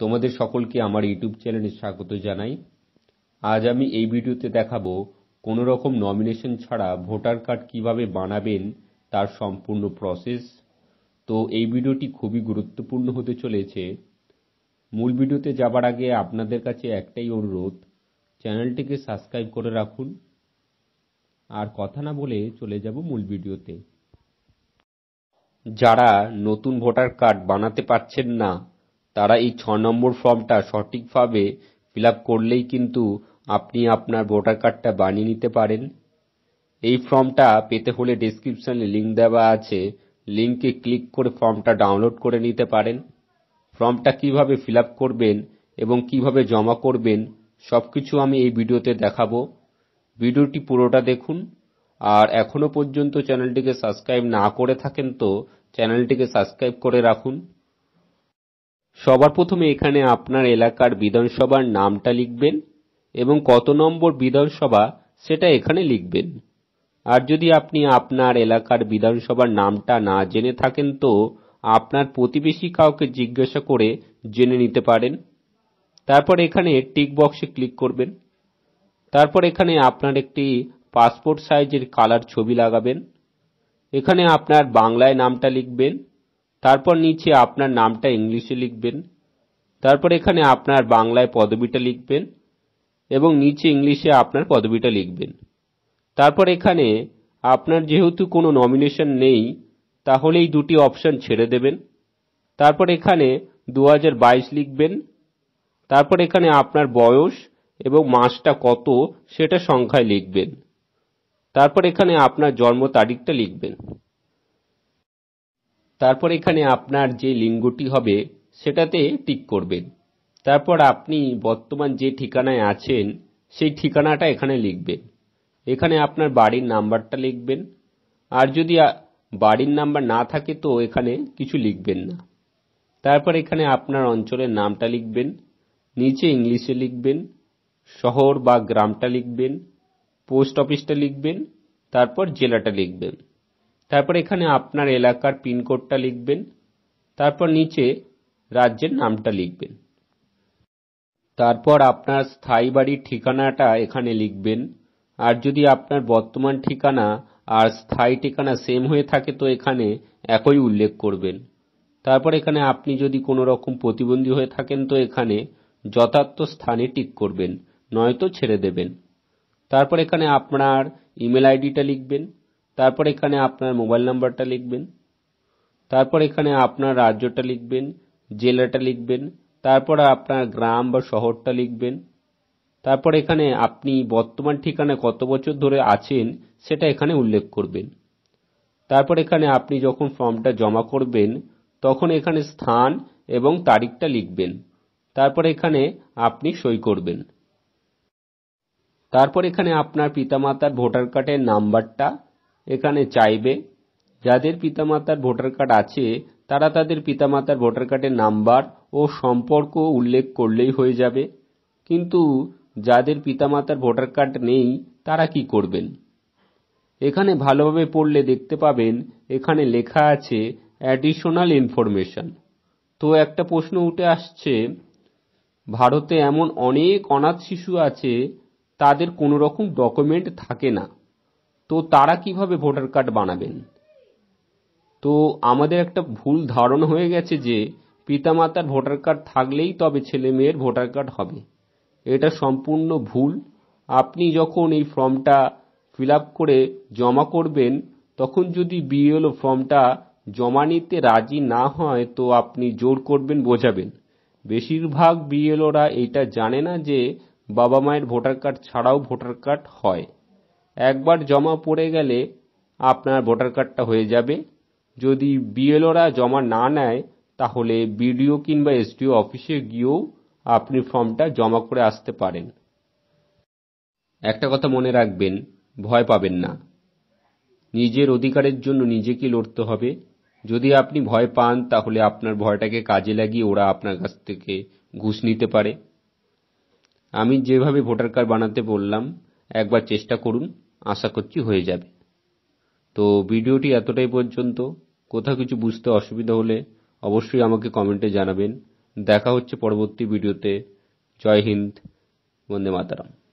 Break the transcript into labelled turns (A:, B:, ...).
A: তোমাদের সকলকে আমার ইউটিউব চ্যানেলে স্বাগত জানাই আজ আমি এই ভিডিওতে দেখাবো কোনো রকম নমিনেশন ছাড়া ভোটার কার্ড কিভাবে বানাবেন তার সম্পূর্ণ প্রসেস তো এই ভিডিওটি খুবই গুরুত্বপূর্ণ হতে চলেছে মূল ভিডিওতে যাবার আগে আপনাদের কাছে একটাই অনুরোধ চ্যানেলটিকে সাবস্ক্রাইব করে রাখুন আর কথা না বলে চলে যাব মূল ভিডিওতে যারা নতুন ভোটার কার্ড বানাতে পারছেন না তারা এই ছ নম্বর ফর্মটা সঠিকভাবে ফিল করলেই কিন্তু আপনি আপনার ভোটার কার্ডটা বানিয়ে নিতে পারেন এই ফর্মটা পেতে হলে ডিসক্রিপশানে লিঙ্ক দেওয়া আছে লিঙ্কে ক্লিক করে ফর্মটা ডাউনলোড করে নিতে পারেন ফর্মটা কিভাবে ফিল করবেন এবং কিভাবে জমা করবেন সবকিছু আমি এই ভিডিওতে দেখাবো ভিডিওটি পুরোটা দেখুন আর এখনো পর্যন্ত চ্যানেলটিকে সাবস্ক্রাইব না করে থাকেন তো চ্যানেলটিকে সাবস্ক্রাইব করে রাখুন সবার প্রথমে এখানে আপনার এলাকার বিধানসভার নামটা লিখবেন এবং কত নম্বর বিধানসভা সেটা এখানে লিখবেন আর যদি আপনি আপনার এলাকার বিধানসভার নামটা না জেনে থাকেন তো আপনার প্রতিবেশী কাউকে জিজ্ঞাসা করে জেনে নিতে পারেন তারপর এখানে টিক বক্সে ক্লিক করবেন তারপর এখানে আপনার একটি পাসপোর্ট সাইজের কালার ছবি লাগাবেন এখানে আপনার বাংলায় নামটা লিখবেন তারপর নিচে আপনার নামটা ইংলিশে লিখবেন তারপর এখানে আপনার বাংলায় পদবিটা লিখবেন এবং নিচে ইংলিশে আপনার পদবিটা লিখবেন তারপর এখানে আপনার যেহেতু কোনো নমিনেশন নেই তাহলে এই দুটি অপশন ছেড়ে দেবেন তারপর এখানে দু লিখবেন তারপর এখানে আপনার বয়স এবং মাসটা কত সেটা সংখ্যায় লিখবেন তারপর এখানে আপনার জন্ম তারিখটা লিখবেন তারপর এখানে আপনার যে লিঙ্গটি হবে সেটাতে টিক করবেন তারপর আপনি বর্তমান যে ঠিকানায় আছেন সেই ঠিকানাটা এখানে লিখবেন এখানে আপনার বাড়ির নাম্বারটা লিখবেন আর যদি বাড়ির নাম্বার না থাকে তো এখানে কিছু লিখবেন না তারপর এখানে আপনার অঞ্চলের নামটা লিখবেন নিচে ইংলিশে লিখবেন শহর বা গ্রামটা লিখবেন পোস্ট অফিসটা লিখবেন তারপর জেলাটা লিখবেন তারপর এখানে আপনার এলাকার পিনকোডটা লিখবেন তারপর নিচে রাজ্যের নামটা লিখবেন তারপর আপনার স্থায়ী বাড়ির ঠিকানাটা এখানে লিখবেন আর যদি আপনার বর্তমান ঠিকানা আর স্থায়ী ঠিকানা সেম হয়ে থাকে তো এখানে একই উল্লেখ করবেন তারপর এখানে আপনি যদি কোনো রকম প্রতিবন্ধী হয়ে থাকেন তো এখানে যথার্থ স্থানে টিক করবেন নয়তো ছেড়ে দেবেন তারপর এখানে আপনার ইমেল আইডিটা লিখবেন তারপর এখানে আপনার মোবাইল নাম্বারটা লিখবেন তারপর এখানে আপনার রাজ্যটা লিখবেন জেলাটা লিখবেন তারপর আপনার গ্রাম বা শহরটা লিখবেন তারপর এখানে আপনি বর্তমান ঠিকানা কত বছর ধরে আছেন সেটা এখানে উল্লেখ করবেন তারপর এখানে আপনি যখন ফর্মটা জমা করবেন তখন এখানে স্থান এবং তারিখটা লিখবেন তারপর এখানে আপনি সই করবেন তারপর এখানে আপনার পিতামাতার ভোটার কার্ডের নাম্বারটা এখানে চাইবে যাদের পিতামাতার ভোটার কার্ড আছে তারা তাদের পিতামাতার ভোটার কার্ডের নাম্বার ও সম্পর্ক উল্লেখ করলেই হয়ে যাবে কিন্তু যাদের পিতামাতার ভোটার কার্ড নেই তারা কি করবেন এখানে ভালোভাবে পড়লে দেখতে পাবেন এখানে লেখা আছে অ্যাডিশনাল ইনফরমেশন তো একটা প্রশ্ন উঠে আসছে ভারতে এমন অনেক অনাথ শিশু আছে তাদের কোনো রকম ডকুমেন্ট থাকে না তো তারা কিভাবে ভোটার কার্ড বানাবেন তো আমাদের একটা ভুল ধারণা হয়ে গেছে যে পিতামাতার ভোটার কার্ড থাকলেই তবে ছেলে মেয়ের ভোটার কার্ড হবে এটা সম্পূর্ণ ভুল আপনি যখন এই ফর্মটা ফিল করে জমা করবেন তখন যদি বিএলও ফর্মটা জমা নিতে রাজি না হয় তো আপনি জোর করবেন বোঝাবেন বেশিরভাগ বিএলওরা এইটা জানে না যে বাবা মায়ের ভোটার কার্ড ছাড়াও ভোটার কার্ড হয় একবার জমা পড়ে গেলে আপনার ভোটার কার্ডটা হয়ে যাবে যদি বিএলওরা জমা না নেয় তাহলে বিডিও কিংবা এসডিও অফিসে গিয়েও আপনি ফর্মটা জমা করে আসতে পারেন একটা কথা মনে রাখবেন ভয় পাবেন না নিজের অধিকারের জন্য নিজেকে লড়তে হবে যদি আপনি ভয় পান তাহলে আপনার ভয়টাকে কাজে লাগিয়ে ওরা আপনার কাছ থেকে ঘুষ নিতে পারে আমি যেভাবে ভোটার কার্ড বানাতে বললাম একবার চেষ্টা করুন আশা করছি হয়ে যাবে তো ভিডিওটি এতটাই পর্যন্ত কোথাও কিছু বুঝতে অসুবিধা হলে অবশ্যই আমাকে কমেন্টে জানাবেন দেখা হচ্ছে পরবর্তী ভিডিওতে জয় হিন্দ বন্দে মাতারাম